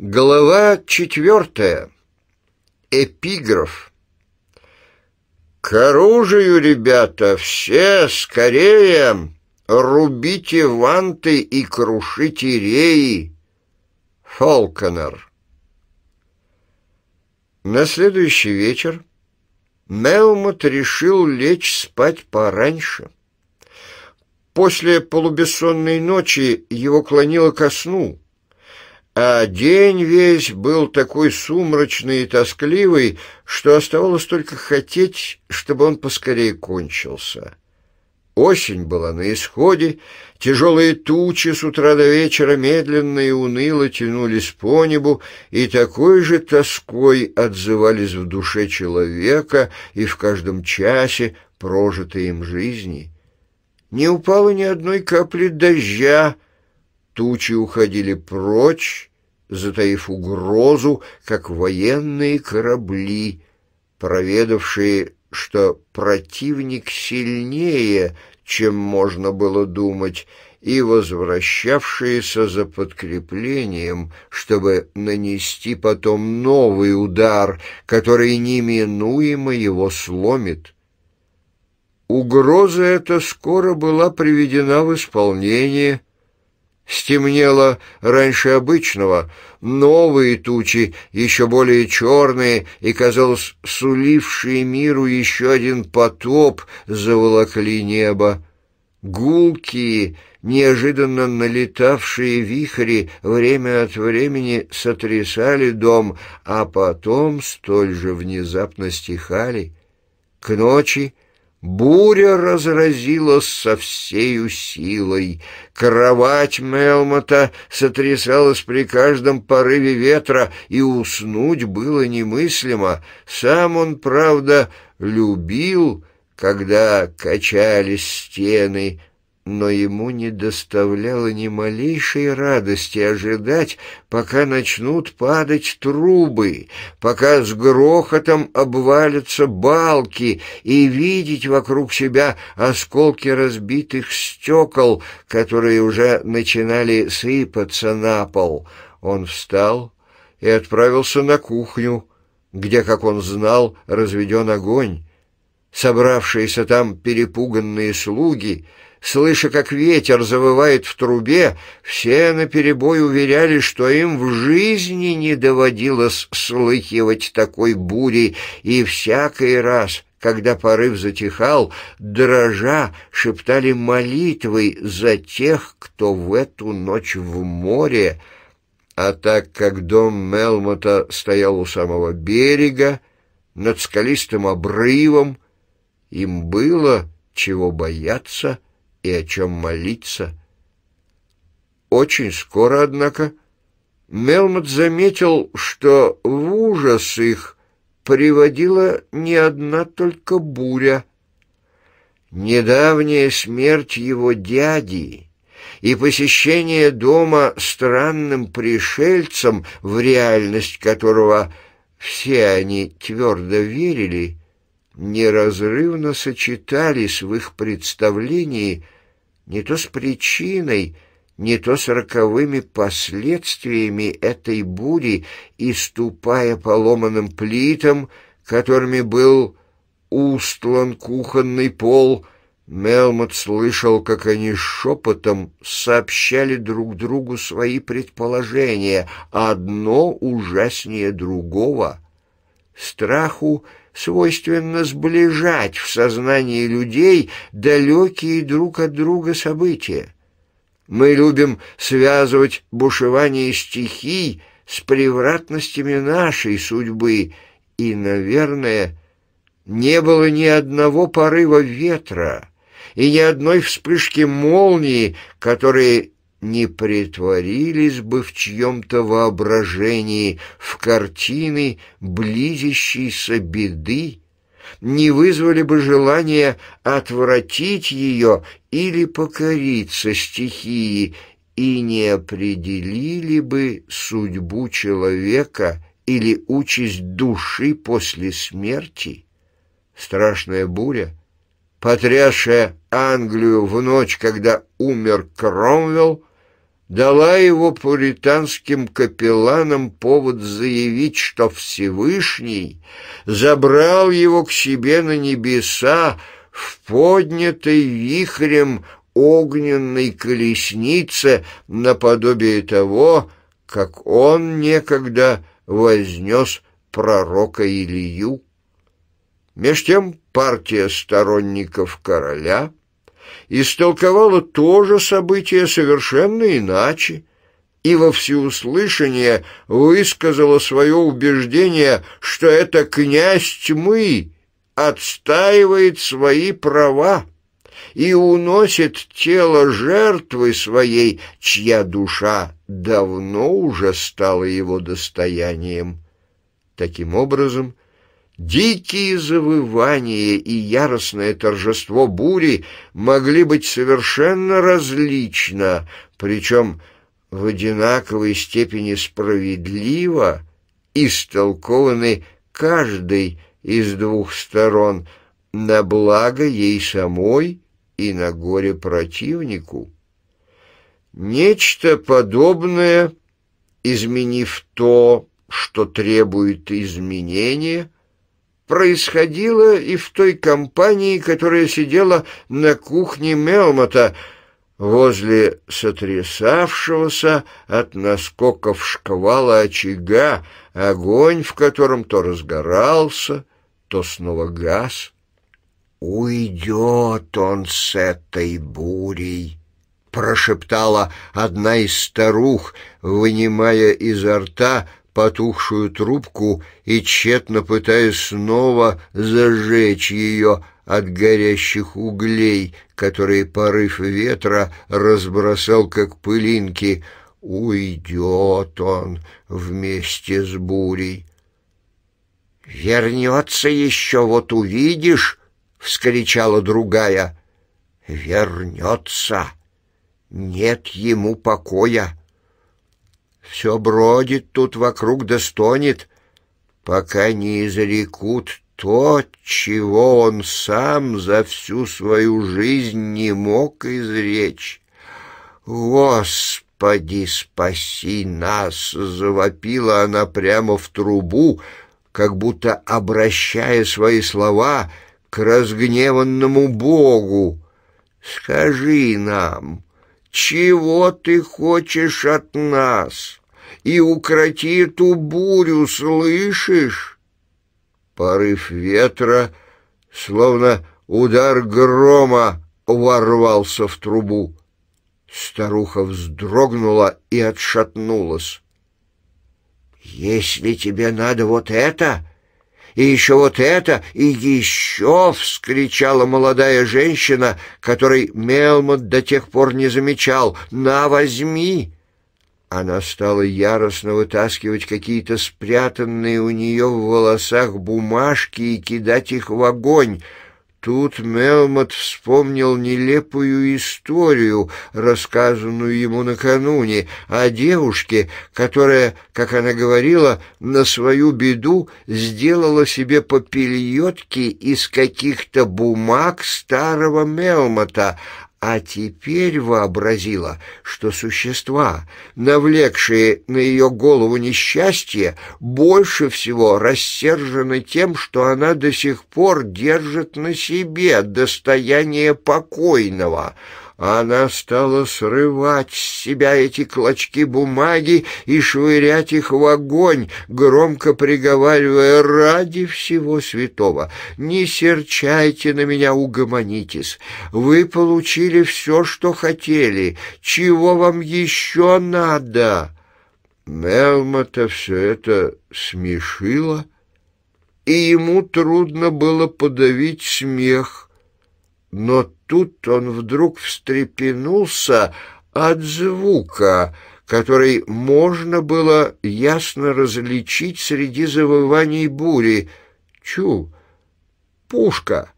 Глава четвертая. Эпиграф. «К оружию, ребята, все скорее! Рубите ванты и крушите реи!» Фолконер. На следующий вечер Мелмот решил лечь спать пораньше. После полубессонной ночи его клонило ко сну — а день весь был такой сумрачный и тоскливый, что оставалось только хотеть, чтобы он поскорее кончился. Осень была на исходе, тяжелые тучи с утра до вечера медленно и уныло тянулись по небу и такой же тоской отзывались в душе человека и в каждом часе прожитой им жизни. Не упало ни одной капли дождя, тучи уходили прочь, затаив угрозу, как военные корабли, проведавшие, что противник сильнее, чем можно было думать, и возвращавшиеся за подкреплением, чтобы нанести потом новый удар, который неминуемо его сломит. Угроза эта скоро была приведена в исполнение, Стемнело раньше обычного, новые тучи, еще более черные и, казалось, сулившие миру еще один потоп, заволокли небо. Гулкие, неожиданно налетавшие вихри время от времени сотрясали дом, а потом столь же внезапно стихали. К ночи — Буря разразилась со всею силой. Кровать Мелмота сотрясалась при каждом порыве ветра, и уснуть было немыслимо. Сам он, правда, любил, когда качались стены, но ему не доставляло ни малейшей радости ожидать, пока начнут падать трубы, пока с грохотом обвалятся балки и видеть вокруг себя осколки разбитых стекол, которые уже начинали сыпаться на пол. Он встал и отправился на кухню, где, как он знал, разведен огонь. Собравшиеся там перепуганные слуги — Слыша, как ветер завывает в трубе, все наперебой уверяли, что им в жизни не доводилось слыхивать такой бури, и всякий раз, когда порыв затихал, дрожа шептали молитвой за тех, кто в эту ночь в море. А так как дом Мелмота стоял у самого берега, над скалистым обрывом, им было чего бояться — и о чем молиться. Очень скоро, однако, Мелмот заметил, что в ужас их приводила не одна только буря. Недавняя смерть его дяди и посещение дома странным пришельцем, в реальность которого все они твердо верили, неразрывно сочетались в их представлении не то с причиной, не то с роковыми последствиями этой бури, и, ступая по ломаным плитам, которыми был устлан кухонный пол, Мелмот слышал, как они шепотом сообщали друг другу свои предположения, одно ужаснее другого. Страху — свойственно сближать в сознании людей далекие друг от друга события. Мы любим связывать бушевание стихий с превратностями нашей судьбы, и, наверное, не было ни одного порыва ветра и ни одной вспышки молнии, которые не притворились бы в чьем-то воображении в картины близящейся беды, не вызвали бы желания отвратить ее или покориться стихии и не определили бы судьбу человека или участь души после смерти. Страшная буря, потрясшая Англию в ночь, когда умер Кромвелл, дала его пуританским капелланам повод заявить, что Всевышний забрал его к себе на небеса в поднятой вихрем огненной колеснице наподобие того, как он некогда вознес пророка Илью. Меж тем партия сторонников короля — истолковала то же событие совершенно иначе и во всеуслышание высказала свое убеждение, что это князь тьмы отстаивает свои права и уносит тело жертвы своей, чья душа давно уже стала его достоянием. Таким образом, Дикие завывания и яростное торжество бури могли быть совершенно различно, причем в одинаковой степени справедливо истолкованы каждый из двух сторон на благо ей самой и на горе противнику. Нечто подобное, изменив то, что требует изменения – происходило и в той компании, которая сидела на кухне Мелмота возле сотрясавшегося от наскоков шквала очага, огонь в котором то разгорался, то снова газ. «Уйдет он с этой бурей!» — прошептала одна из старух, вынимая изо рта потухшую трубку и тщетно пытаясь снова зажечь ее от горящих углей, которые порыв ветра разбросал как пылинки. Уйдет он вместе с бурей. «Вернется еще, вот увидишь!» — вскричала другая. «Вернется! Нет ему покоя!» Все бродит тут вокруг да стонет, пока не изрекут то, чего он сам за всю свою жизнь не мог изречь. «Господи, спаси нас!» — завопила она прямо в трубу, как будто обращая свои слова к разгневанному Богу. «Скажи нам, чего ты хочешь от нас?» и укроти эту бурю, слышишь? Порыв ветра, словно удар грома, ворвался в трубу. Старуха вздрогнула и отшатнулась. «Если тебе надо вот это, и еще вот это, и еще!» — вскричала молодая женщина, которой Мелмот до тех пор не замечал. «На, возьми!» Она стала яростно вытаскивать какие-то спрятанные у нее в волосах бумажки и кидать их в огонь. Тут Мелмот вспомнил нелепую историю, рассказанную ему накануне, о девушке, которая, как она говорила, на свою беду сделала себе попельетки из каких-то бумаг старого Мелмота, а теперь вообразила, что существа, навлекшие на ее голову несчастье, больше всего рассержены тем, что она до сих пор держит на себе достояние покойного — она стала срывать с себя эти клочки бумаги и швырять их в огонь, громко приговаривая «Ради всего святого! Не серчайте на меня, угомонитесь! Вы получили все, что хотели! Чего вам еще надо?» Мелмота все это смешило, и ему трудно было подавить смех, но тут он вдруг встрепенулся от звука, который можно было ясно различить среди завываний бури. Чу! Пушка!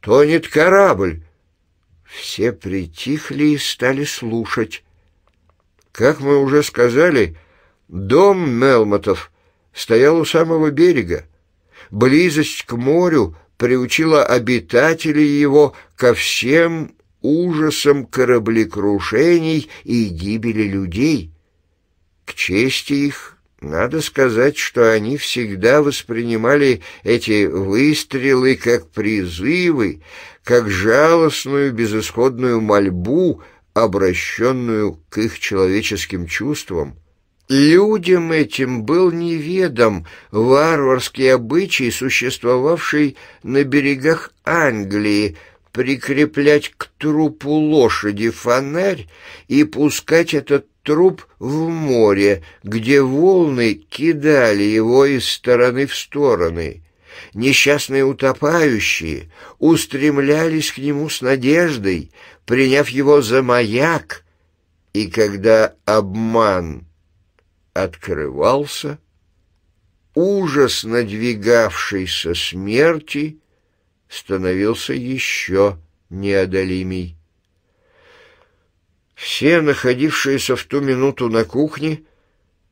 Тонет корабль! Все притихли и стали слушать. Как мы уже сказали, дом Мелмотов стоял у самого берега. Близость к морю — приучила обитателей его ко всем ужасам кораблекрушений и гибели людей. К чести их надо сказать, что они всегда воспринимали эти выстрелы как призывы, как жалостную безысходную мольбу, обращенную к их человеческим чувствам. Людям этим был неведом варварский обычай, существовавший на берегах Англии, прикреплять к трупу лошади фонарь и пускать этот труп в море, где волны кидали его из стороны в стороны. Несчастные утопающие устремлялись к нему с надеждой, приняв его за маяк, и когда обман открывался, ужас надвигавшейся смерти становился еще неодолимей. Все, находившиеся в ту минуту на кухне,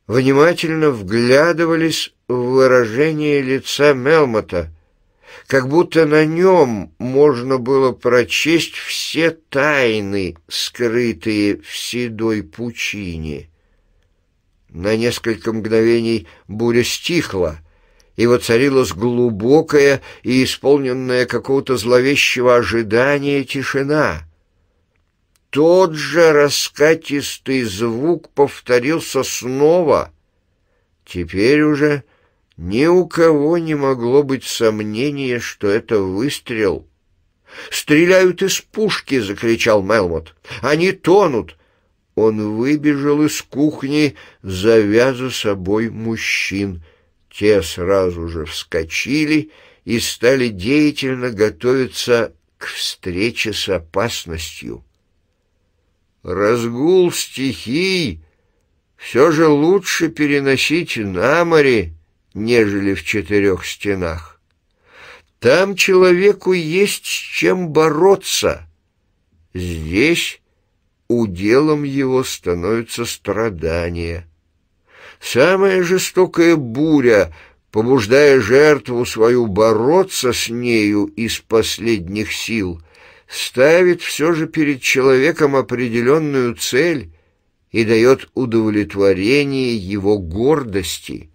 внимательно вглядывались в выражение лица Мелмота, как будто на нем можно было прочесть все тайны, скрытые в седой пучине. На несколько мгновений буря стихла, и воцарилась глубокая и исполненная какого-то зловещего ожидания тишина. Тот же раскатистый звук повторился снова. Теперь уже ни у кого не могло быть сомнения, что это выстрел. «Стреляют из пушки!» — закричал Мелмот. «Они тонут! он выбежал из кухни, зовя за собой мужчин. Те сразу же вскочили и стали деятельно готовиться к встрече с опасностью. Разгул стихий все же лучше переносить на море, нежели в четырех стенах. Там человеку есть с чем бороться. Здесь уделом его становятся страдания. Самая жестокая буря, побуждая жертву свою бороться с нею из последних сил, ставит все же перед человеком определенную цель и дает удовлетворение его гордости.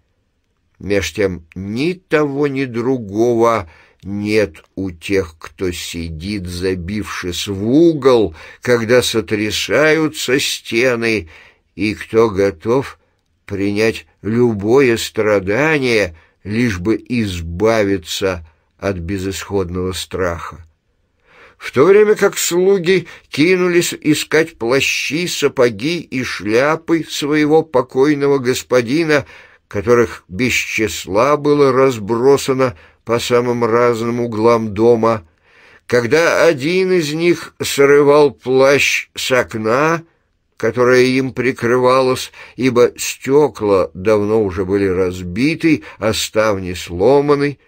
Меж тем ни того, ни другого – нет у тех, кто сидит, забившись в угол, когда сотрясаются стены, и кто готов принять любое страдание, лишь бы избавиться от безысходного страха. В то время как слуги кинулись искать плащи, сапоги и шляпы своего покойного господина, которых без числа было разбросано, по самым разным углам дома. Когда один из них срывал плащ с окна, которое им прикрывалось, ибо стекла давно уже были разбиты, а ставни сломаны,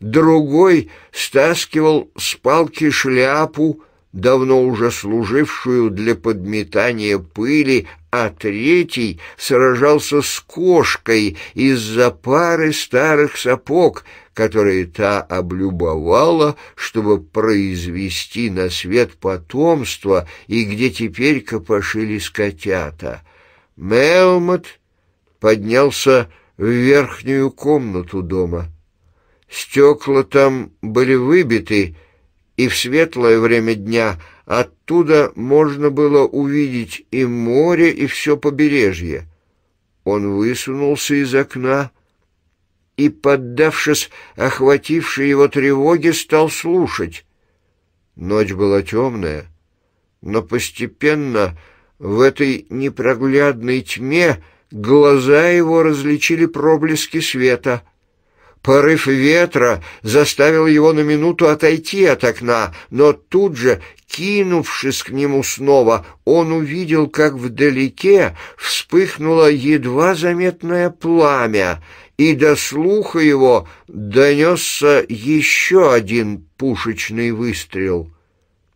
другой стаскивал с палки шляпу, давно уже служившую для подметания пыли, а третий сражался с кошкой из-за пары старых сапог — которые та облюбовала, чтобы произвести на свет потомство, и где теперь копошились котята. Мелмот поднялся в верхнюю комнату дома. Стекла там были выбиты, и в светлое время дня оттуда можно было увидеть и море, и все побережье. Он высунулся из окна, — и, поддавшись охватившей его тревоге, стал слушать. Ночь была темная, но постепенно в этой непроглядной тьме глаза его различили проблески света. Порыв ветра заставил его на минуту отойти от окна, но тут же, кинувшись к нему снова, он увидел, как вдалеке вспыхнуло едва заметное пламя — и до слуха его донесся еще один пушечный выстрел.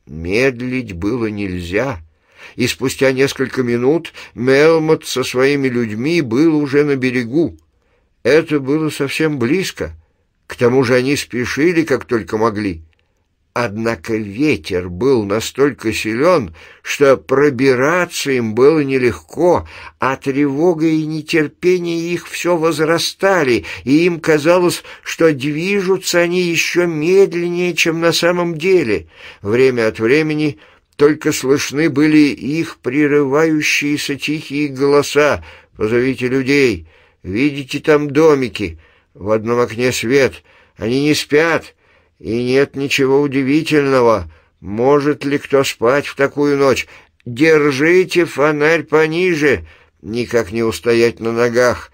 Медлить было нельзя, и спустя несколько минут Мелмот со своими людьми был уже на берегу. Это было совсем близко, к тому же они спешили, как только могли. Однако ветер был настолько силен, что пробираться им было нелегко, а тревога и нетерпение их все возрастали, и им казалось, что движутся они еще медленнее, чем на самом деле. Время от времени только слышны были их прерывающиеся тихие голоса «Позовите людей! Видите там домики! В одном окне свет! Они не спят!» И нет ничего удивительного. Может ли кто спать в такую ночь? Держите фонарь пониже. Никак не устоять на ногах.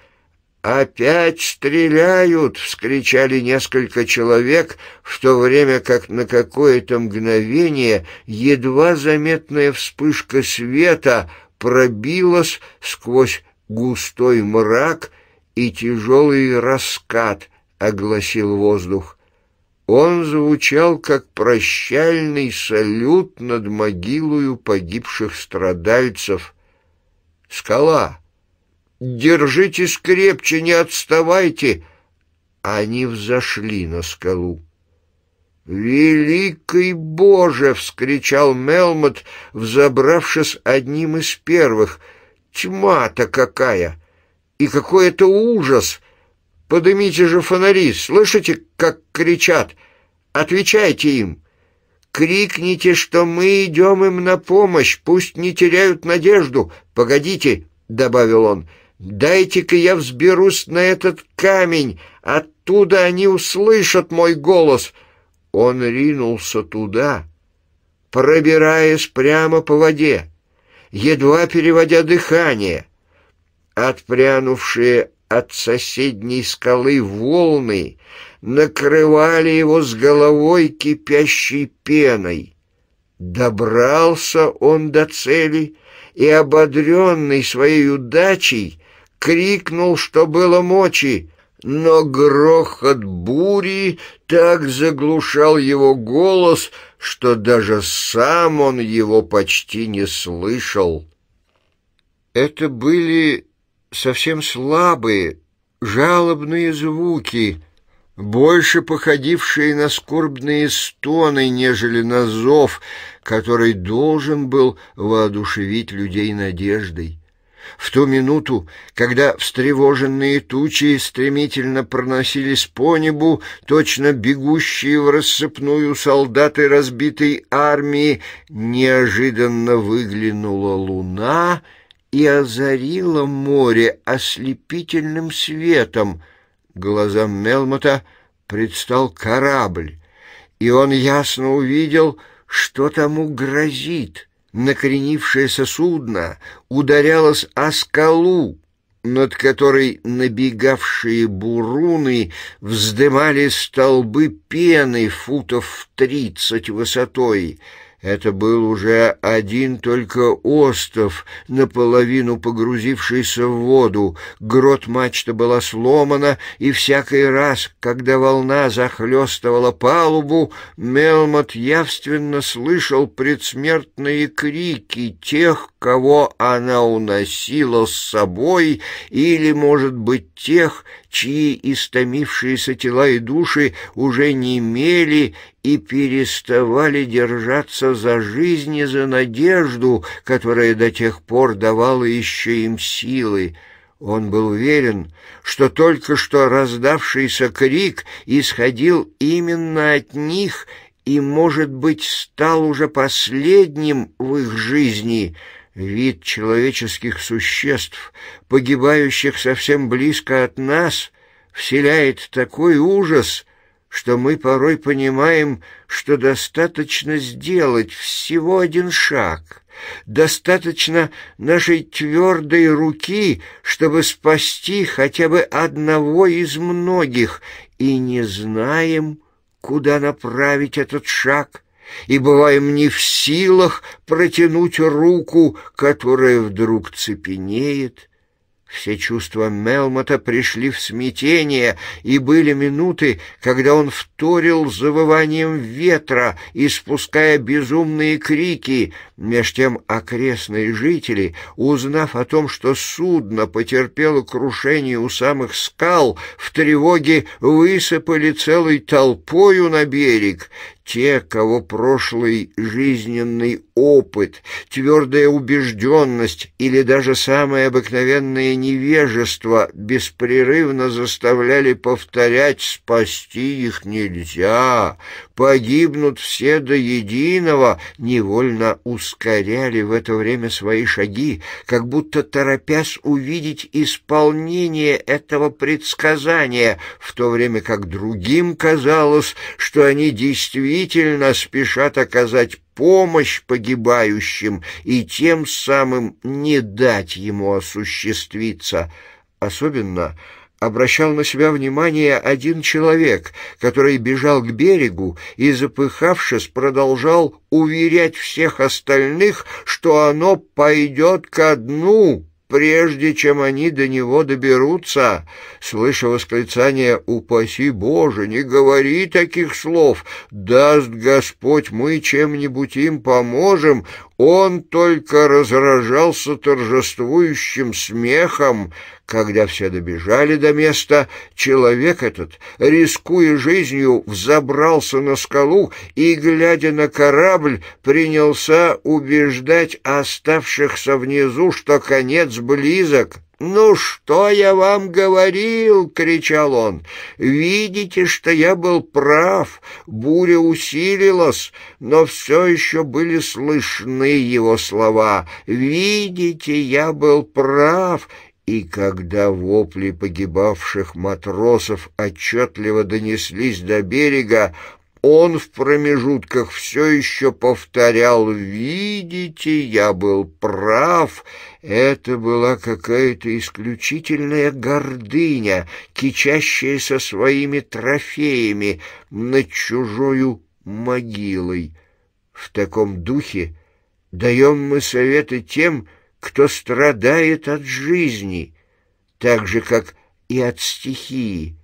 «Опять стреляют!» — вскричали несколько человек, в то время как на какое-то мгновение едва заметная вспышка света пробилась сквозь густой мрак, и тяжелый раскат огласил воздух он звучал как прощальный салют над могилою погибших страдальцев. «Скала! Держитесь крепче, не отставайте!» Они взошли на скалу. «Великий Боже!» — вскричал Мелмот, взобравшись одним из первых. «Тьма-то какая! И какой это ужас!» Подымите же фонари, слышите, как кричат? Отвечайте им. Крикните, что мы идем им на помощь, пусть не теряют надежду. Погодите, — добавил он, — дайте-ка я взберусь на этот камень, оттуда они услышат мой голос. Он ринулся туда, пробираясь прямо по воде, едва переводя дыхание. Отпрянувшие от соседней скалы волны накрывали его с головой кипящей пеной. Добрался он до цели и, ободренный своей удачей, крикнул, что было мочи, но грохот бури так заглушал его голос, что даже сам он его почти не слышал. Это были совсем слабые, жалобные звуки, больше походившие на скорбные стоны, нежели на зов, который должен был воодушевить людей надеждой. В ту минуту, когда встревоженные тучи стремительно проносились по небу, точно бегущие в рассыпную солдаты разбитой армии, неожиданно выглянула луна — и озарила море ослепительным светом. Глазам Мелмота предстал корабль, и он ясно увидел, что тому грозит. Накренившееся судно ударялось о скалу, над которой набегавшие буруны вздымали столбы пены футов в тридцать высотой — это был уже один только остов, наполовину погрузившийся в воду. Грот мачта была сломана, и всякий раз, когда волна захлестывала палубу, Мелмот явственно слышал предсмертные крики тех, кого она уносила с собой, или, может быть, тех, чьи истомившиеся тела и души уже не имели и переставали держаться за жизнь и за надежду, которая до тех пор давала еще им силы. Он был уверен, что только что раздавшийся крик исходил именно от них и, может быть, стал уже последним в их жизни — вид человеческих существ, погибающих совсем близко от нас, вселяет такой ужас, что мы порой понимаем, что достаточно сделать всего один шаг, достаточно нашей твердой руки, чтобы спасти хотя бы одного из многих, и не знаем, куда направить этот шаг, и бываем не в силах протянуть руку, которая вдруг цепенеет. Все чувства Мелмота пришли в смятение, и были минуты, когда он вторил завыванием ветра, испуская безумные крики. Меж тем окрестные жители, узнав о том, что судно потерпело крушение у самых скал, в тревоге высыпали целой толпою на берег те, кого прошлый жизненный опыт, твердая убежденность или даже самое обыкновенное невежество беспрерывно заставляли повторять «спасти их нельзя», «погибнут все до единого», невольно ускоряли в это время свои шаги, как будто торопясь увидеть исполнение этого предсказания, в то время как другим казалось, что они действительно действительно спешат оказать помощь погибающим и тем самым не дать ему осуществиться. Особенно обращал на себя внимание один человек, который бежал к берегу и, запыхавшись, продолжал уверять всех остальных, что оно пойдет ко дну прежде чем они до него доберутся. Слыша восклицание «Упаси Боже, не говори таких слов! Даст Господь, мы чем-нибудь им поможем!» Он только разражался торжествующим смехом, когда все добежали до места. Человек этот, рискуя жизнью, взобрался на скалу и, глядя на корабль, принялся убеждать оставшихся внизу, что конец близок. «Ну что я вам говорил?» — кричал он. «Видите, что я был прав, буря усилилась, но все еще были слышны его слова. Видите, я был прав, и когда вопли погибавших матросов отчетливо донеслись до берега, он в промежутках все еще повторял «Видите, я был прав». Это была какая-то исключительная гордыня, кичащая со своими трофеями над чужою могилой. В таком духе даем мы советы тем, кто страдает от жизни, так же, как и от стихии.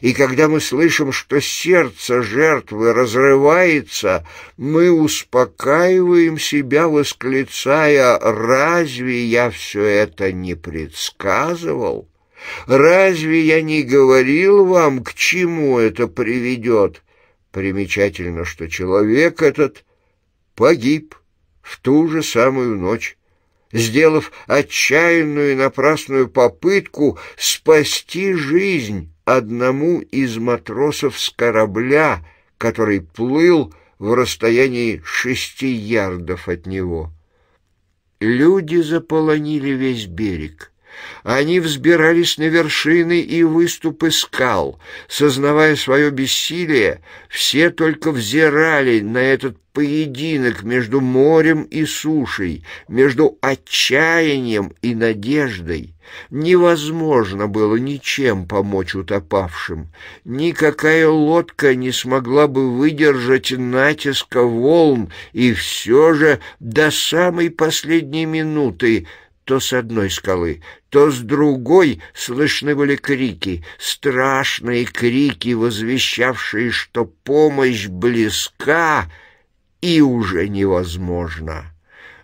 И когда мы слышим, что сердце жертвы разрывается, мы успокаиваем себя, восклицая «Разве я все это не предсказывал? Разве я не говорил вам, к чему это приведет?» Примечательно, что человек этот погиб в ту же самую ночь сделав отчаянную и напрасную попытку спасти жизнь одному из матросов с корабля, который плыл в расстоянии шести ярдов от него. Люди заполонили весь берег. Они взбирались на вершины и выступы скал. Сознавая свое бессилие, все только взирали на этот поединок между морем и сушей, между отчаянием и надеждой. Невозможно было ничем помочь утопавшим. Никакая лодка не смогла бы выдержать натиска волн, и все же до самой последней минуты то с одной скалы, то с другой слышны были крики, страшные крики, возвещавшие, что помощь близка и уже невозможна.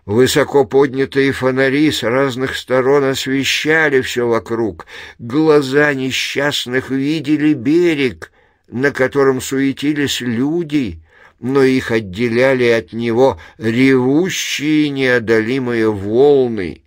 Высоко поднятые фонари с разных сторон освещали все вокруг. Глаза несчастных видели берег, на котором суетились люди, но их отделяли от него ревущие неодолимые волны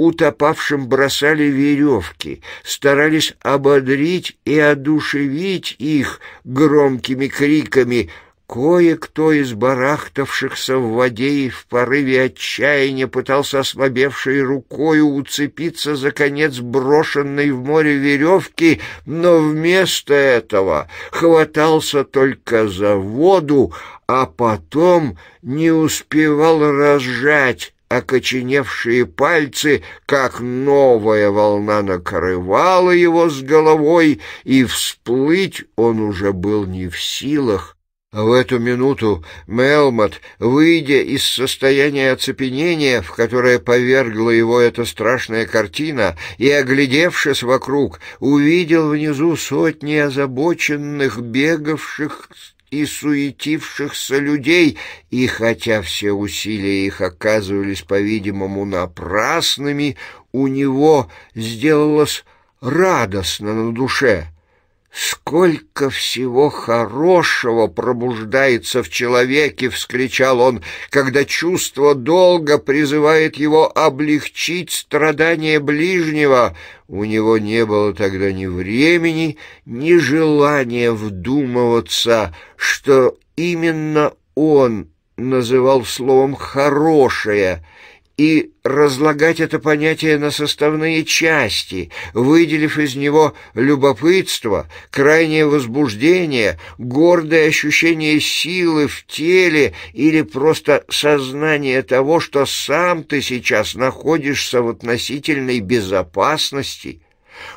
утопавшим бросали веревки, старались ободрить и одушевить их громкими криками. Кое-кто из барахтавшихся в воде и в порыве отчаяния пытался ослабевшей рукою уцепиться за конец брошенной в море веревки, но вместо этого хватался только за воду, а потом не успевал разжать окоченевшие пальцы, как новая волна накрывала его с головой, и всплыть он уже был не в силах. В эту минуту Мелмот, выйдя из состояния оцепенения, в которое повергла его эта страшная картина, и, оглядевшись вокруг, увидел внизу сотни озабоченных, бегавших и суетившихся людей, и хотя все усилия их оказывались, по-видимому, напрасными, у него сделалось радостно на душе — «Сколько всего хорошего пробуждается в человеке!» — вскричал он, когда чувство долга призывает его облегчить страдания ближнего. У него не было тогда ни времени, ни желания вдумываться, что именно он называл словом «хорошее», и разлагать это понятие на составные части, выделив из него любопытство, крайнее возбуждение, гордое ощущение силы в теле или просто сознание того, что сам ты сейчас находишься в относительной безопасности.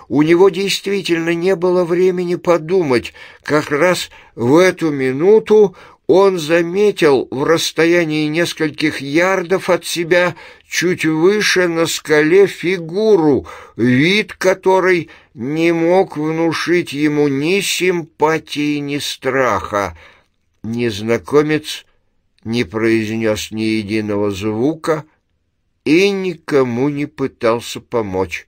У него действительно не было времени подумать, как раз в эту минуту он заметил в расстоянии нескольких ярдов от себя чуть выше на скале фигуру, вид которой не мог внушить ему ни симпатии, ни страха. Незнакомец не произнес ни единого звука и никому не пытался помочь.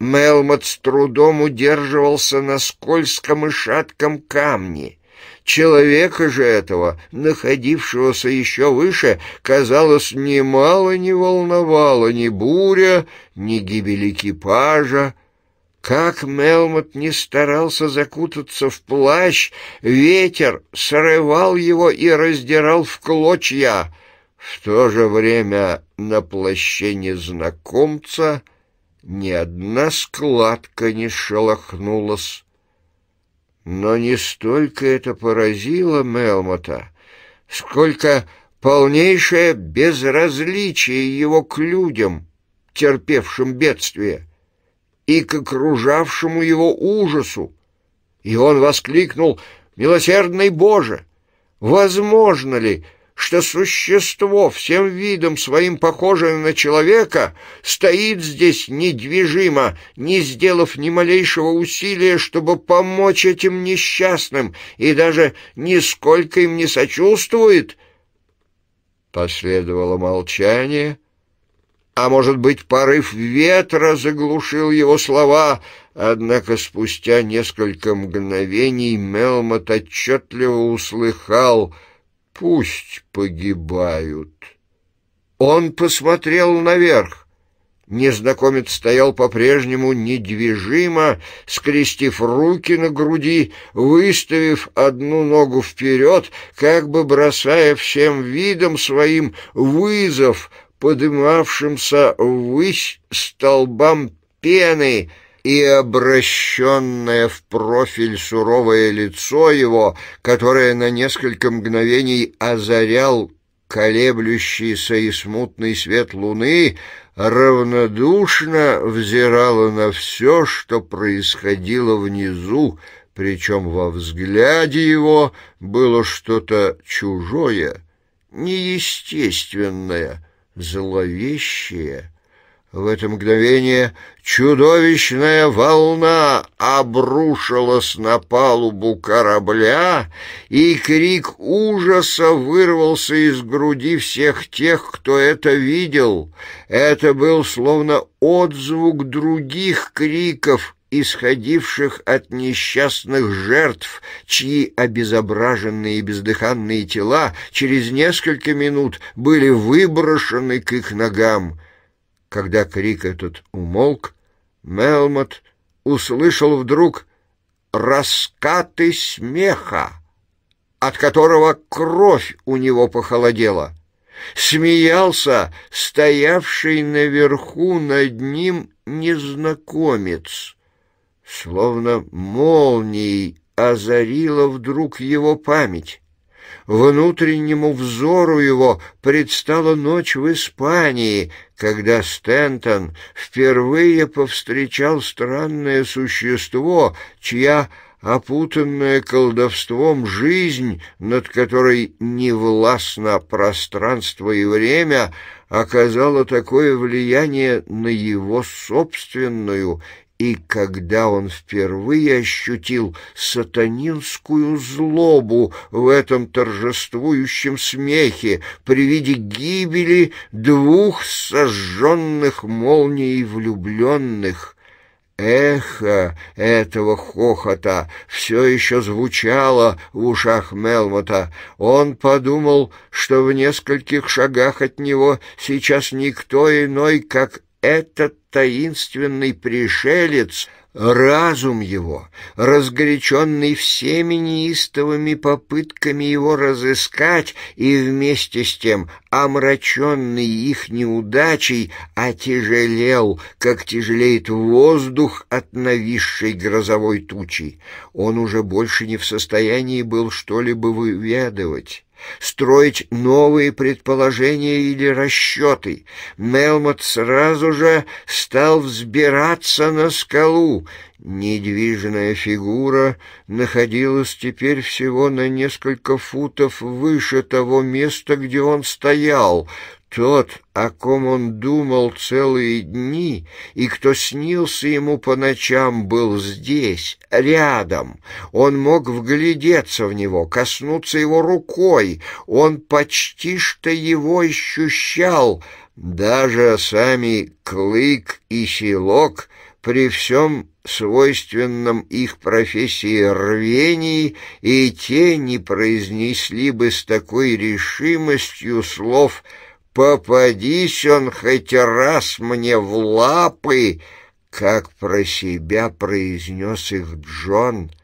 Мелмот с трудом удерживался на скользком и шатком камне — Человека же этого, находившегося еще выше, казалось, немало не волновало ни буря, ни гибель экипажа. Как Мелмот не старался закутаться в плащ, ветер срывал его и раздирал в клочья. В то же время на плаще незнакомца ни одна складка не шелохнулась. Но не столько это поразило Мелмота, сколько полнейшее безразличие его к людям, терпевшим бедствие, и к окружавшему его ужасу. И он воскликнул «Милосердный Боже! Возможно ли, что существо, всем видом своим похожее на человека, стоит здесь недвижимо, не сделав ни малейшего усилия, чтобы помочь этим несчастным, и даже нисколько им не сочувствует? Последовало молчание, а, может быть, порыв ветра заглушил его слова, однако спустя несколько мгновений Мелмот отчетливо услыхал — Пусть погибают. Он посмотрел наверх. Незнакомец стоял по-прежнему недвижимо, скрестив руки на груди, выставив одну ногу вперед, как бы бросая всем видом своим вызов подымавшимся ввысь столбам пены — и обращенное в профиль суровое лицо его, которое на несколько мгновений озарял колеблющийся и смутный свет луны, равнодушно взирало на все, что происходило внизу, причем во взгляде его было что-то чужое, неестественное, зловещее. В это мгновение чудовищная волна обрушилась на палубу корабля, и крик ужаса вырвался из груди всех тех, кто это видел. Это был словно отзвук других криков — исходивших от несчастных жертв, чьи обезображенные и бездыханные тела через несколько минут были выброшены к их ногам. Когда крик этот умолк, Мелмот услышал вдруг раскаты смеха, от которого кровь у него похолодела. Смеялся стоявший наверху над ним незнакомец. Словно молнией озарила вдруг его память. Внутреннему взору его предстала ночь в Испании, когда Стентон впервые повстречал странное существо, чья опутанная колдовством жизнь, над которой невластно пространство и время, оказала такое влияние на его собственную и когда он впервые ощутил сатанинскую злобу в этом торжествующем смехе при виде гибели двух сожженных молнией влюбленных, Эхо этого хохота все еще звучало в ушах Мелмота. Он подумал, что в нескольких шагах от него сейчас никто иной, как этот таинственный пришелец, разум его, разгоряченный всеми неистовыми попытками его разыскать и вместе с тем омраченный их неудачей, отяжелел, как тяжелеет воздух от нависшей грозовой тучи. Он уже больше не в состоянии был что-либо выведывать строить новые предположения или расчеты. Мелмот сразу же стал взбираться на скалу. Недвижная фигура находилась теперь всего на несколько футов выше того места, где он стоял. Тот, о ком он думал целые дни, и кто снился ему по ночам, был здесь, рядом. Он мог вглядеться в него, коснуться его рукой. Он почти что его ощущал. Даже сами Клык и Силок при всем свойственном их профессии рвении, и те не произнесли бы с такой решимостью слов «вы» Попадись он хоть раз мне в лапы, как про себя произнес их Джон —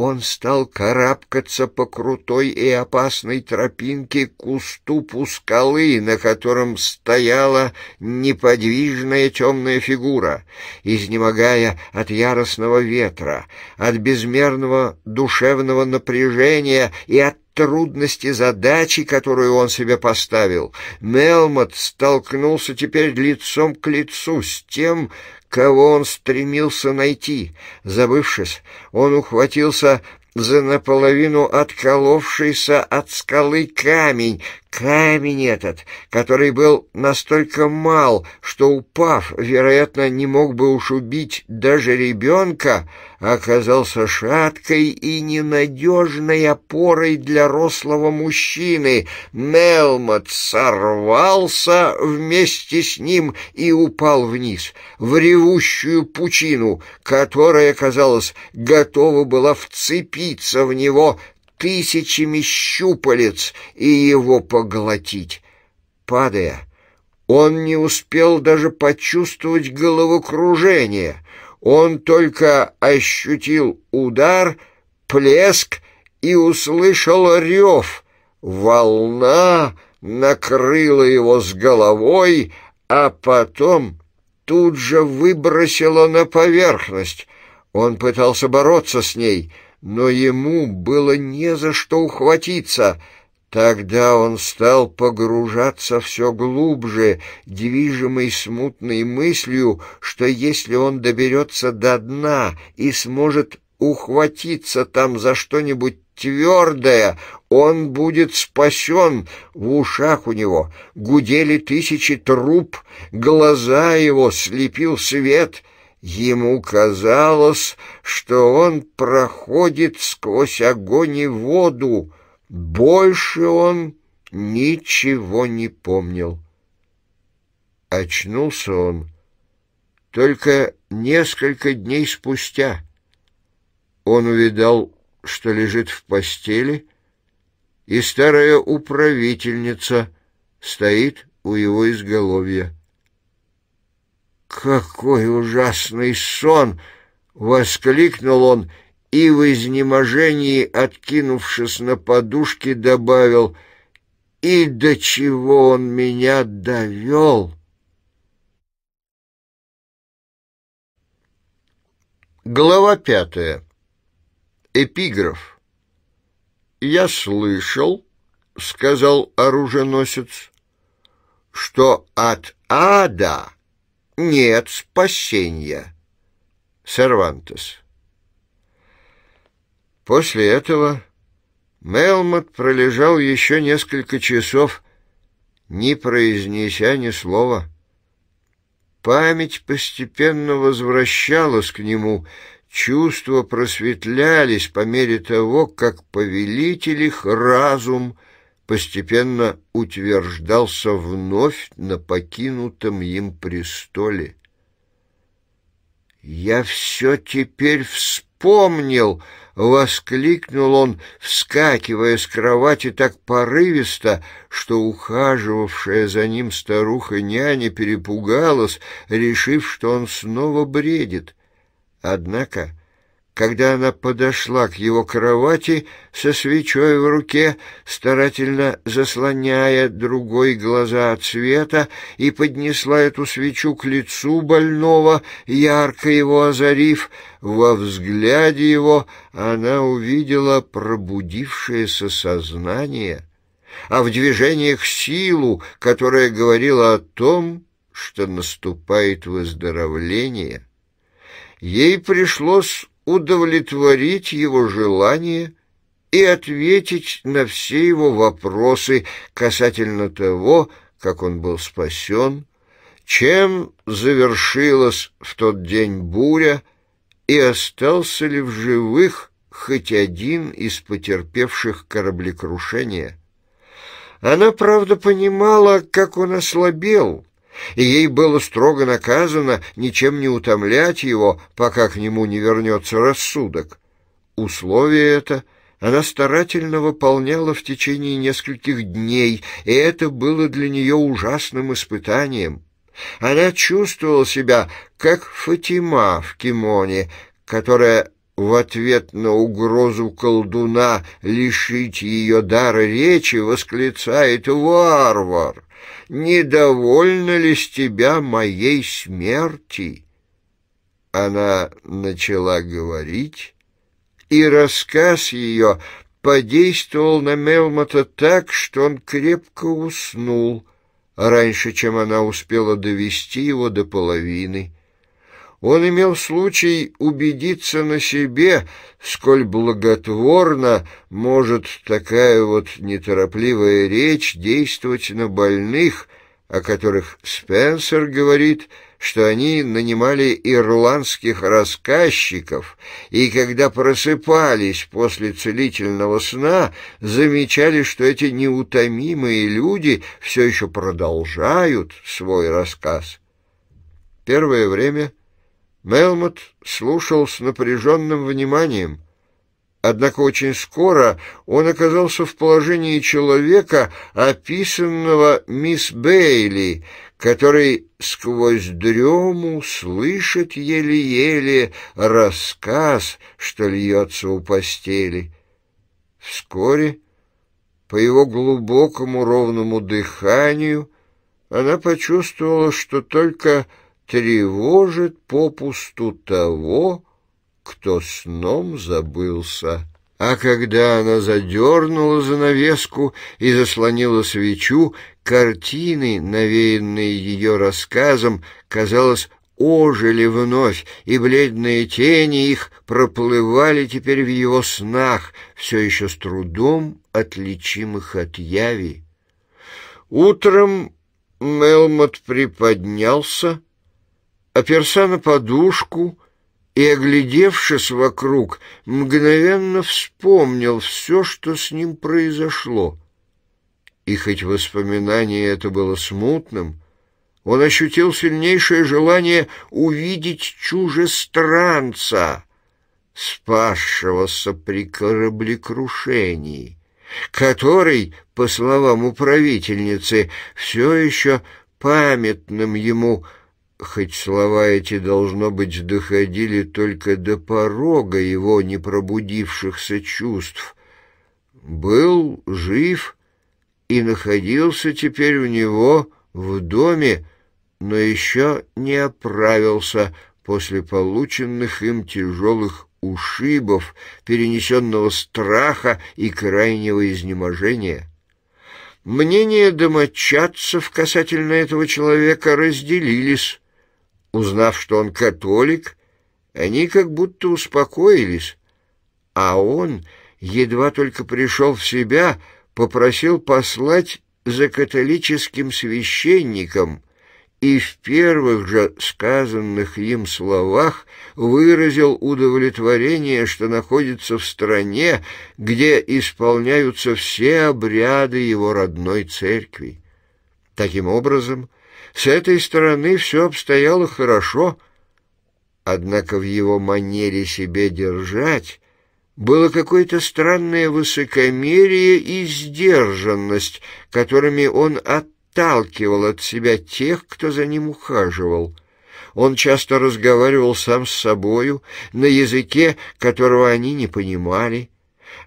он стал карабкаться по крутой и опасной тропинке к уступу скалы, на котором стояла неподвижная темная фигура, изнемогая от яростного ветра, от безмерного душевного напряжения и от трудности задачи, которую он себе поставил. Мелмот столкнулся теперь лицом к лицу с тем, кого он стремился найти. Забывшись, он ухватился за наполовину отколовшийся от скалы камень, Камень этот, который был настолько мал, что, упав, вероятно, не мог бы уж убить даже ребенка, оказался шаткой и ненадежной опорой для рослого мужчины. Мелмот сорвался вместе с ним и упал вниз, в ревущую пучину, которая, казалось, готова была вцепиться в него тысячами щупалец и его поглотить. Падая, он не успел даже почувствовать головокружение. Он только ощутил удар, плеск и услышал рев. Волна накрыла его с головой, а потом тут же выбросила на поверхность. Он пытался бороться с ней — но ему было не за что ухватиться. Тогда он стал погружаться все глубже, движимый смутной мыслью, что если он доберется до дна и сможет ухватиться там за что-нибудь твердое, он будет спасен. В ушах у него гудели тысячи труб, глаза его слепил свет — Ему казалось, что он проходит сквозь огонь и воду. Больше он ничего не помнил. Очнулся он только несколько дней спустя. Он увидал, что лежит в постели, и старая управительница стоит у его изголовья. «Какой ужасный сон!» — воскликнул он и в изнеможении, откинувшись на подушке, добавил «И до чего он меня довел!» Глава пятая. Эпиграф. «Я слышал, — сказал оруженосец, — что от ада нет спасения. Сервантес. После этого Мелмот пролежал еще несколько часов, не произнеся ни слова. Память постепенно возвращалась к нему, чувства просветлялись по мере того, как повелитель их разум — постепенно утверждался вновь на покинутом им престоле. «Я все теперь вспомнил!» — воскликнул он, вскакивая с кровати так порывисто, что ухаживавшая за ним старуха-няня перепугалась, решив, что он снова бредит. Однако когда она подошла к его кровати со свечой в руке, старательно заслоняя другой глаза от света, и поднесла эту свечу к лицу больного, ярко его озарив. Во взгляде его она увидела пробудившееся сознание, а в движениях силу, которая говорила о том, что наступает выздоровление. Ей пришлось удовлетворить его желание и ответить на все его вопросы касательно того, как он был спасен, чем завершилась в тот день буря и остался ли в живых хоть один из потерпевших кораблекрушения. Она, правда, понимала, как он ослабел — и ей было строго наказано ничем не утомлять его, пока к нему не вернется рассудок. Условие это она старательно выполняла в течение нескольких дней, и это было для нее ужасным испытанием. Она чувствовала себя, как Фатима в кимоне, которая в ответ на угрозу колдуна лишить ее дара речи, восклицает «Варвар, недовольна ли с тебя моей смерти?» Она начала говорить, и рассказ ее подействовал на Мелмота так, что он крепко уснул, раньше, чем она успела довести его до половины он имел случай убедиться на себе, сколь благотворно может такая вот неторопливая речь действовать на больных, о которых Спенсер говорит, что они нанимали ирландских рассказчиков и, когда просыпались после целительного сна, замечали, что эти неутомимые люди все еще продолжают свой рассказ. Первое время – Мелмот слушал с напряженным вниманием. Однако очень скоро он оказался в положении человека, описанного мисс Бейли, который сквозь дрему слышит еле-еле рассказ, что льется у постели. Вскоре, по его глубокому ровному дыханию, она почувствовала, что только тревожит попусту того, кто сном забылся. А когда она задернула занавеску и заслонила свечу, картины, навеянные ее рассказом, казалось, ожили вновь, и бледные тени их проплывали теперь в его снах, все еще с трудом отличимых от яви. Утром Мелмот приподнялся, оперся на подушку и, оглядевшись вокруг, мгновенно вспомнил все, что с ним произошло. И хоть воспоминание это было смутным, он ощутил сильнейшее желание увидеть чужестранца, спасшегося при кораблекрушении, который, по словам управительницы, все еще памятным ему хоть слова эти, должно быть, доходили только до порога его непробудившихся чувств, был жив и находился теперь у него в доме, но еще не оправился после полученных им тяжелых ушибов, перенесенного страха и крайнего изнеможения. Мнения домочадцев касательно этого человека разделились, Узнав, что он католик, они как будто успокоились, а он, едва только пришел в себя, попросил послать за католическим священником и в первых же сказанных им словах выразил удовлетворение, что находится в стране, где исполняются все обряды его родной церкви. Таким образом, с этой стороны все обстояло хорошо, однако в его манере себе держать было какое-то странное высокомерие и сдержанность, которыми он отталкивал от себя тех, кто за ним ухаживал. Он часто разговаривал сам с собою на языке, которого они не понимали,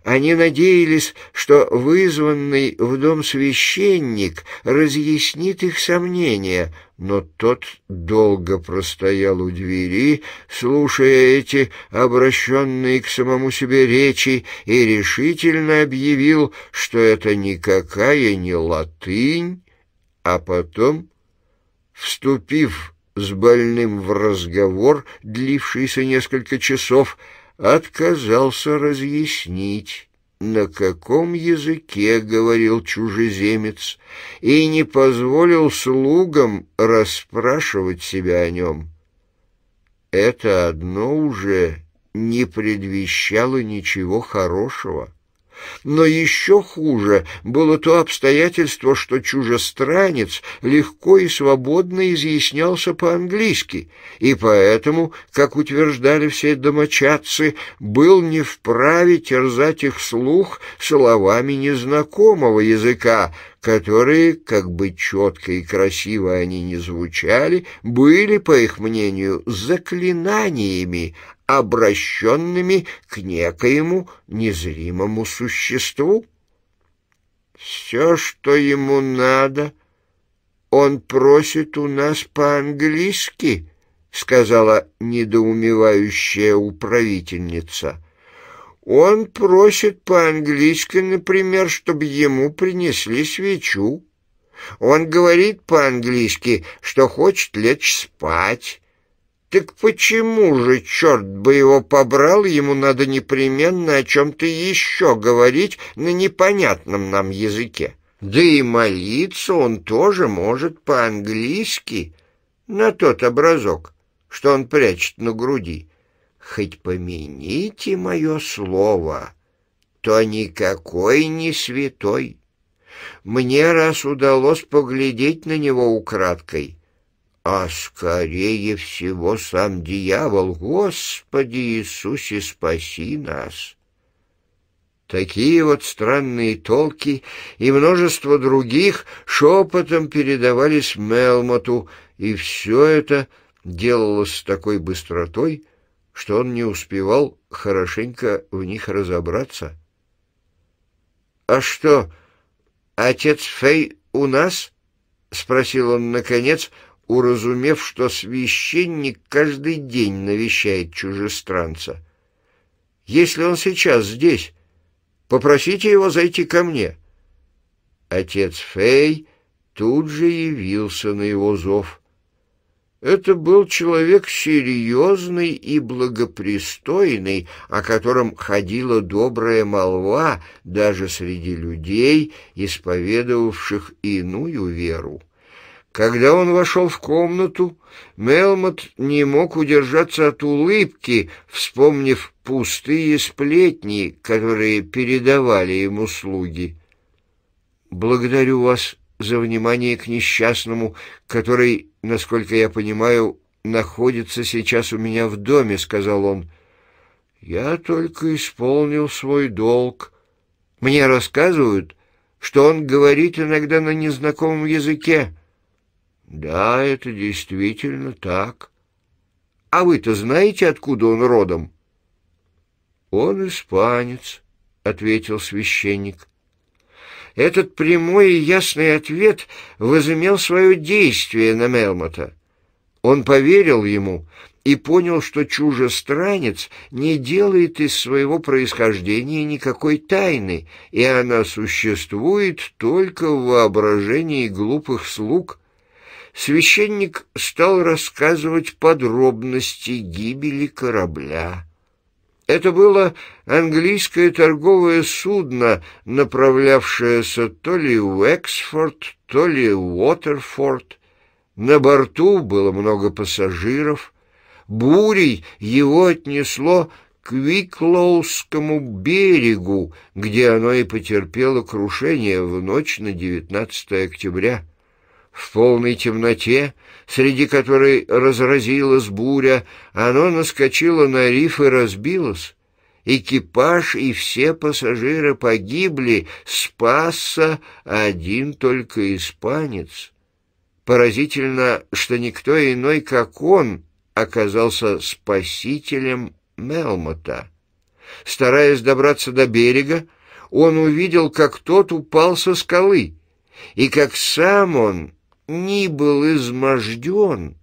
они надеялись, что вызванный в дом священник разъяснит их сомнения, но тот долго простоял у двери, слушая эти обращенные к самому себе речи, и решительно объявил, что это никакая не латынь, а потом, вступив с больным в разговор, длившийся несколько часов, — отказался разъяснить, на каком языке говорил чужеземец, и не позволил слугам расспрашивать себя о нем. Это одно уже не предвещало ничего хорошего. Но еще хуже было то обстоятельство, что чужестранец легко и свободно изъяснялся по-английски, и поэтому, как утверждали все домочадцы, был не вправе терзать их слух словами незнакомого языка, которые, как бы четко и красиво они ни звучали, были, по их мнению, заклинаниями, обращенными к некоему незримому существу. Все, что ему надо, он просит у нас по-английски, сказала недоумевающая управительница. Он просит по-английски, например, чтобы ему принесли свечу. Он говорит по-английски, что хочет лечь спать. Так почему же, черт бы его побрал, ему надо непременно о чем-то еще говорить на непонятном нам языке? Да и молиться он тоже может по-английски, на тот образок, что он прячет на груди. Хоть помяните мое слово, то никакой не святой. Мне раз удалось поглядеть на него украдкой — а скорее всего сам дьявол. Господи Иисусе, спаси нас!» Такие вот странные толки и множество других шепотом передавались Мелмоту, и все это делалось с такой быстротой, что он не успевал хорошенько в них разобраться. «А что, отец Фей у нас?» — спросил он, наконец, уразумев, что священник каждый день навещает чужестранца. «Если он сейчас здесь, попросите его зайти ко мне». Отец Фей тут же явился на его зов. Это был человек серьезный и благопристойный, о котором ходила добрая молва даже среди людей, исповедовавших иную веру. Когда он вошел в комнату, Мелмот не мог удержаться от улыбки, вспомнив пустые сплетни, которые передавали ему слуги. «Благодарю вас за внимание к несчастному, который, насколько я понимаю, находится сейчас у меня в доме», — сказал он. «Я только исполнил свой долг. Мне рассказывают, что он говорит иногда на незнакомом языке». Да, это действительно так. А вы-то знаете, откуда он родом? Он испанец, ответил священник. Этот прямой и ясный ответ возымел свое действие на Мелмота. Он поверил ему и понял, что чужестранец не делает из своего происхождения никакой тайны, и она существует только в воображении глупых слуг – священник стал рассказывать подробности гибели корабля. Это было английское торговое судно, направлявшееся то ли в Эксфорд, то ли в Уотерфорд. На борту было много пассажиров. Бурей его отнесло к Виклоускому берегу, где оно и потерпело крушение в ночь на 19 октября. В полной темноте, среди которой разразилась буря, оно наскочило на риф и разбилось. Экипаж и все пассажиры погибли, спасся один только испанец. Поразительно, что никто иной, как он, оказался спасителем Мелмота. Стараясь добраться до берега, он увидел, как тот упал со скалы, и как сам он ни был изможден,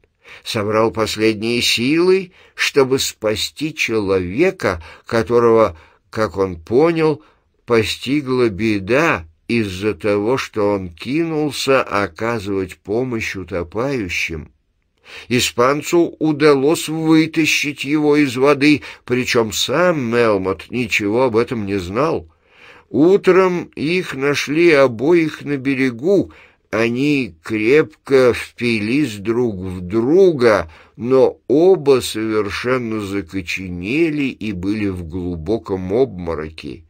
собрал последние силы, чтобы спасти человека, которого, как он понял, постигла беда из-за того, что он кинулся оказывать помощь утопающим. Испанцу удалось вытащить его из воды, причем сам Мелмот ничего об этом не знал. Утром их нашли обоих на берегу, они крепко впились друг в друга, но оба совершенно закоченели и были в глубоком обмороке.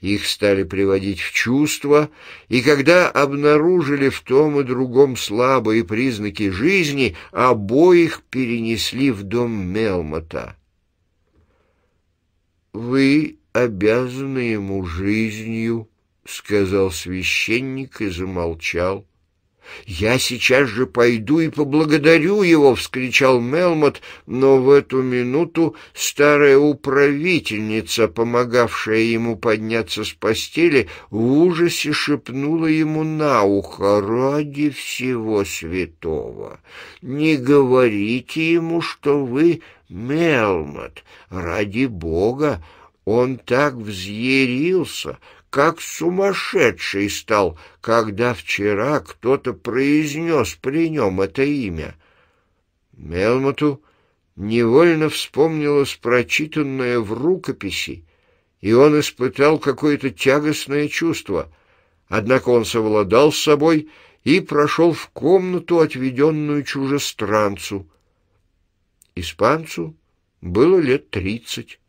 Их стали приводить в чувство, и когда обнаружили в том и другом слабые признаки жизни, обоих перенесли в дом Мелмота. «Вы обязаны ему жизнью», сказал священник и замолчал. «Я сейчас же пойду и поблагодарю его!» — вскричал Мелмот, но в эту минуту старая управительница, помогавшая ему подняться с постели, в ужасе шепнула ему на ухо «Ради всего святого! Не говорите ему, что вы Мелмот! Ради Бога! Он так взъярился!» как сумасшедший стал, когда вчера кто-то произнес при нем это имя. Мелмоту невольно вспомнилось прочитанное в рукописи, и он испытал какое-то тягостное чувство. Однако он совладал с собой и прошел в комнату, отведенную чужестранцу. Испанцу было лет тридцать.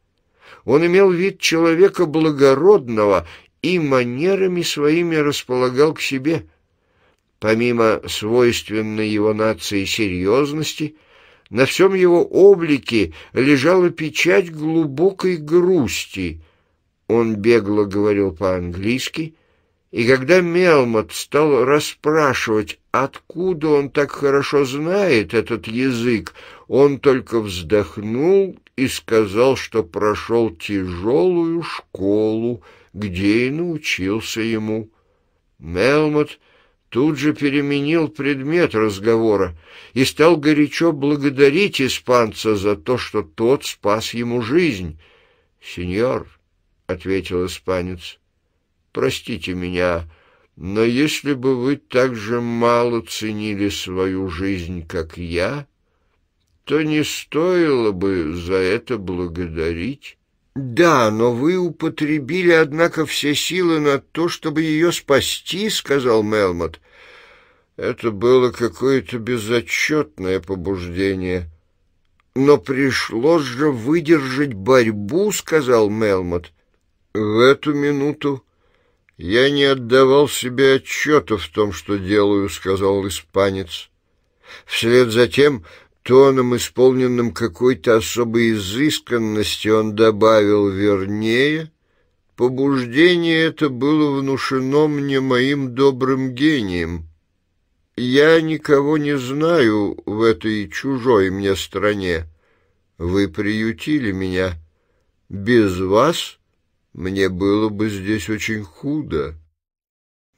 Он имел вид человека благородного и манерами своими располагал к себе. Помимо свойственной его нации серьезности, на всем его облике лежала печать глубокой грусти. Он бегло говорил по-английски, и когда Мелмот стал расспрашивать, откуда он так хорошо знает этот язык, он только вздохнул и сказал, что прошел тяжелую школу, где и научился ему. Мелмот тут же переменил предмет разговора и стал горячо благодарить испанца за то, что тот спас ему жизнь. «Сеньор», — ответил испанец, — «простите меня, но если бы вы так же мало ценили свою жизнь, как я...» то не стоило бы за это благодарить. «Да, но вы употребили, однако, все силы на то, чтобы ее спасти», — сказал Мелмот. «Это было какое-то безотчетное побуждение». «Но пришлось же выдержать борьбу», — сказал Мелмот. «В эту минуту я не отдавал себе отчета в том, что делаю», — сказал испанец. Вслед за тем Тоном, исполненным какой-то особой изысканности, он добавил вернее, «Побуждение это было внушено мне моим добрым гением. Я никого не знаю в этой чужой мне стране. Вы приютили меня. Без вас мне было бы здесь очень худо».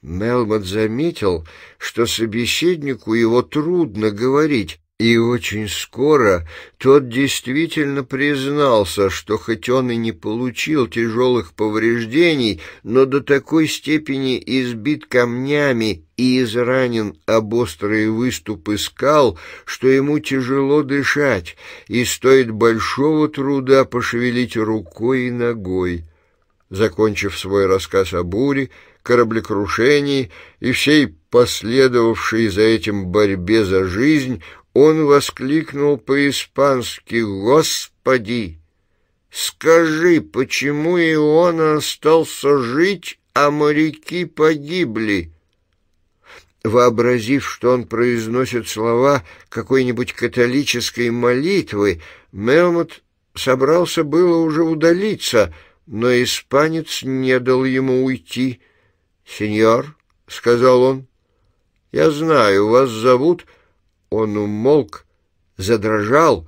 Мелмот заметил, что собеседнику его трудно говорить, и очень скоро тот действительно признался, что хоть он и не получил тяжелых повреждений, но до такой степени избит камнями и изранен об острые выступы скал, что ему тяжело дышать, и стоит большого труда пошевелить рукой и ногой. Закончив свой рассказ о буре, кораблекрушении и всей последовавшей за этим борьбе за жизнь, он воскликнул по-испански «Господи!» «Скажи, почему Иона остался жить, а моряки погибли?» Вообразив, что он произносит слова какой-нибудь католической молитвы, Мелмот собрался было уже удалиться, но испанец не дал ему уйти. «Сеньор», — сказал он, — «я знаю, вас зовут...» Он умолк, задрожал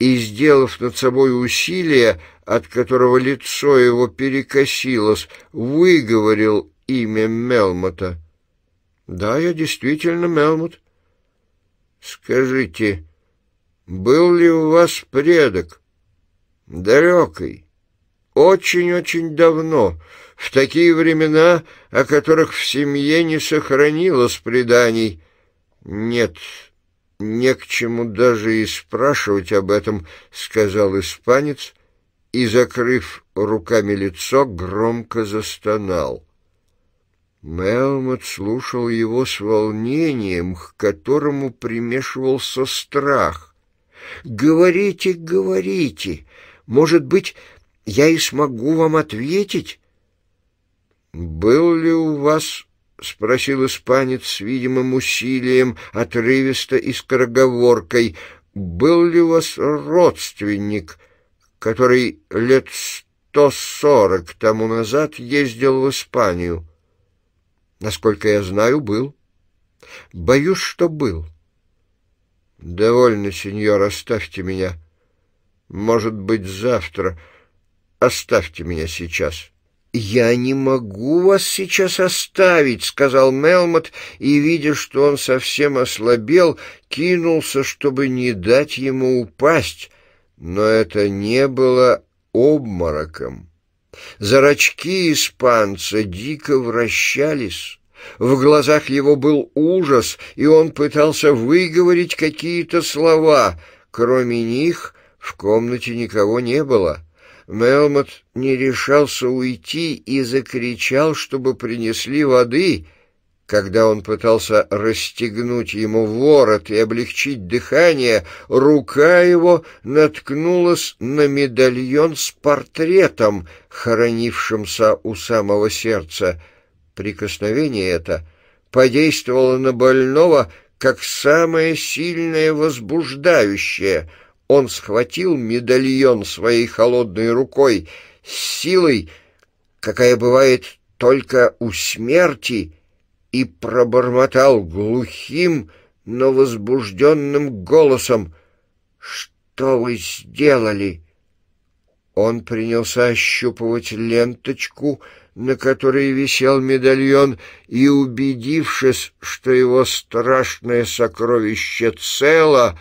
и, сделав над собой усилие, от которого лицо его перекосилось, выговорил имя Мелмота. «Да, я действительно Мелмот». «Скажите, был ли у вас предок?» «Далекий, очень-очень давно, в такие времена, о которых в семье не сохранилось преданий». «Нет, не к чему даже и спрашивать об этом», — сказал испанец и, закрыв руками лицо, громко застонал. Мелмот слушал его с волнением, к которому примешивался страх. «Говорите, говорите! Может быть, я и смогу вам ответить?» «Был ли у вас спросил испанец с видимым усилием, отрывисто и скороговоркой, «Был ли у вас родственник, который лет сто сорок тому назад ездил в Испанию?» «Насколько я знаю, был. Боюсь, что был». «Довольно, сеньор, оставьте меня. Может быть, завтра. Оставьте меня сейчас». «Я не могу вас сейчас оставить», — сказал Мелмот, и, видя, что он совсем ослабел, кинулся, чтобы не дать ему упасть. Но это не было обмороком. Зрачки испанца дико вращались. В глазах его был ужас, и он пытался выговорить какие-то слова. Кроме них в комнате никого не было. Мелмот не решался уйти и закричал, чтобы принесли воды. Когда он пытался расстегнуть ему ворот и облегчить дыхание, рука его наткнулась на медальон с портретом, хоронившимся у самого сердца. Прикосновение это подействовало на больного, как самое сильное возбуждающее — он схватил медальон своей холодной рукой с силой, какая бывает только у смерти, и пробормотал глухим, но возбужденным голосом «Что вы сделали?» Он принялся ощупывать ленточку, на которой висел медальон, и, убедившись, что его страшное сокровище цело,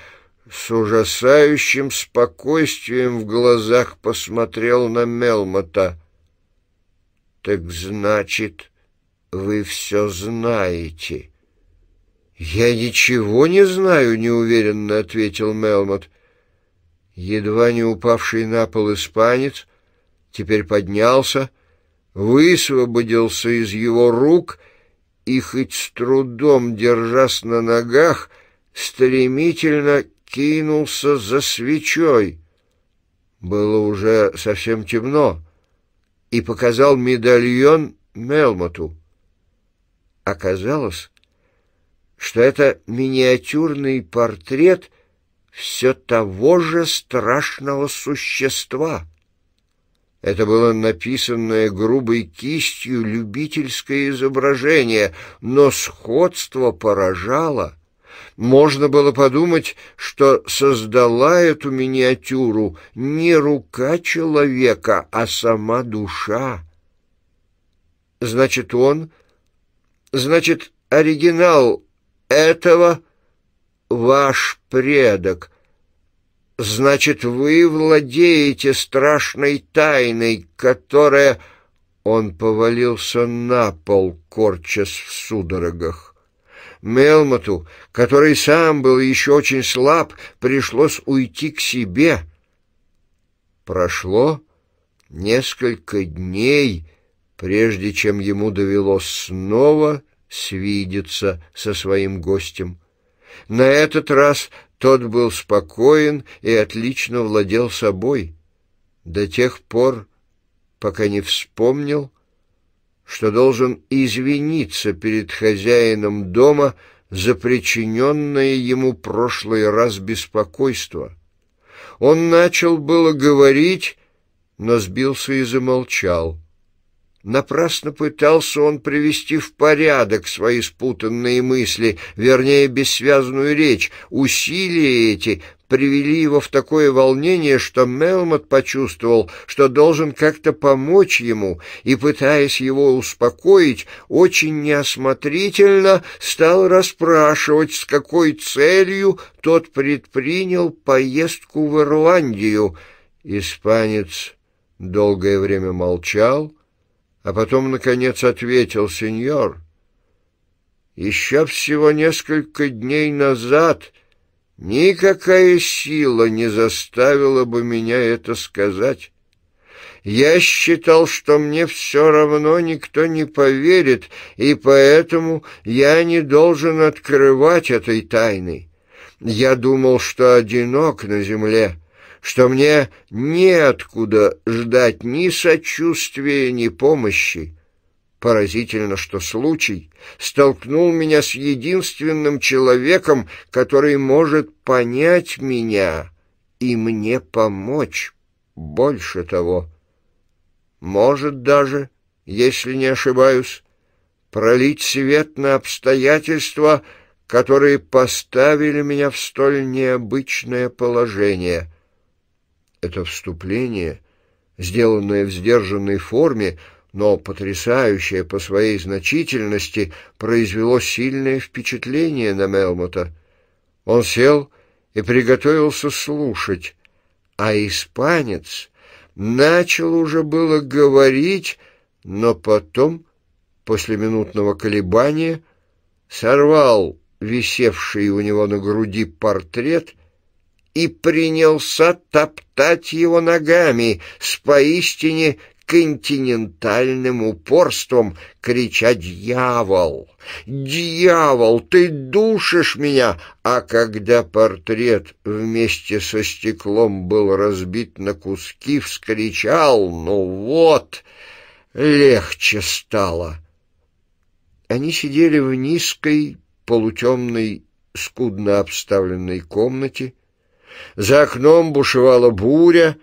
с ужасающим спокойствием в глазах посмотрел на Мелмота. «Так значит, вы все знаете?» «Я ничего не знаю», — неуверенно ответил Мелмот. Едва не упавший на пол испанец теперь поднялся, высвободился из его рук и, хоть с трудом держась на ногах, стремительно кинулся за свечой. Было уже совсем темно, и показал медальон Мелмоту. Оказалось, что это миниатюрный портрет все того же страшного существа. Это было написанное грубой кистью любительское изображение, но сходство поражало — можно было подумать, что создала эту миниатюру не рука человека, а сама душа. Значит, он... Значит, оригинал этого — ваш предок. Значит, вы владеете страшной тайной, которая... Он повалился на пол, корчась в судорогах. Мелмоту, который сам был еще очень слаб, пришлось уйти к себе. Прошло несколько дней, прежде чем ему довелось снова свидеться со своим гостем. На этот раз тот был спокоен и отлично владел собой. До тех пор, пока не вспомнил что должен извиниться перед хозяином дома за причиненное ему прошлый раз беспокойство. Он начал было говорить, но сбился и замолчал. Напрасно пытался он привести в порядок свои спутанные мысли, вернее, бессвязную речь. Усилия эти привели его в такое волнение, что Мелмот почувствовал, что должен как-то помочь ему, и, пытаясь его успокоить, очень неосмотрительно стал расспрашивать, с какой целью тот предпринял поездку в Ирландию. Испанец долгое время молчал, а потом, наконец, ответил сеньор. Еще всего несколько дней назад никакая сила не заставила бы меня это сказать. Я считал, что мне все равно никто не поверит, и поэтому я не должен открывать этой тайны. Я думал, что одинок на земле, что мне неоткуда ждать ни сочувствия, ни помощи. Поразительно, что случай столкнул меня с единственным человеком, который может понять меня и мне помочь. Больше того, может даже, если не ошибаюсь, пролить свет на обстоятельства, которые поставили меня в столь необычное положение это вступление, сделанное в сдержанной форме, но потрясающее по своей значительности, произвело сильное впечатление на Мелмота. Он сел и приготовился слушать, а испанец начал уже было говорить, но потом, после минутного колебания, сорвал висевший у него на груди портрет и принялся топтать его ногами с поистине континентальным упорством крича «Дьявол! Дьявол! Ты душишь меня!» А когда портрет вместе со стеклом был разбит на куски, вскричал «Ну вот!» Легче стало. Они сидели в низкой, полутемной, скудно обставленной комнате, за окном бушевала буря,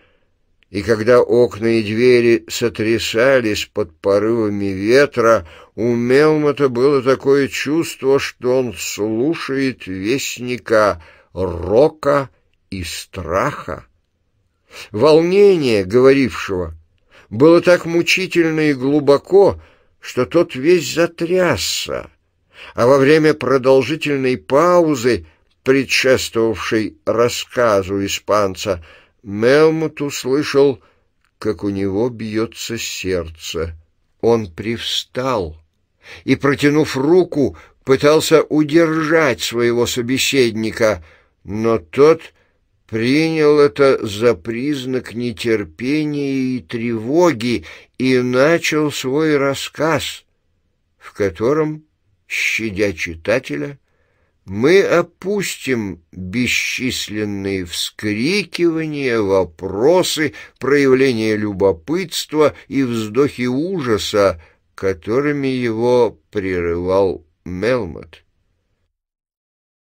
и когда окна и двери сотрясались под порывами ветра, у Мелмота было такое чувство, что он слушает вестника рока и страха. Волнение говорившего было так мучительно и глубоко, что тот весь затрясся, а во время продолжительной паузы — предшествовавший рассказу испанца, Мелмут услышал, как у него бьется сердце. Он привстал и, протянув руку, пытался удержать своего собеседника, но тот принял это за признак нетерпения и тревоги и начал свой рассказ, в котором, щадя читателя, мы опустим бесчисленные вскрикивания, вопросы, проявления любопытства и вздохи ужаса, которыми его прерывал Мелмот.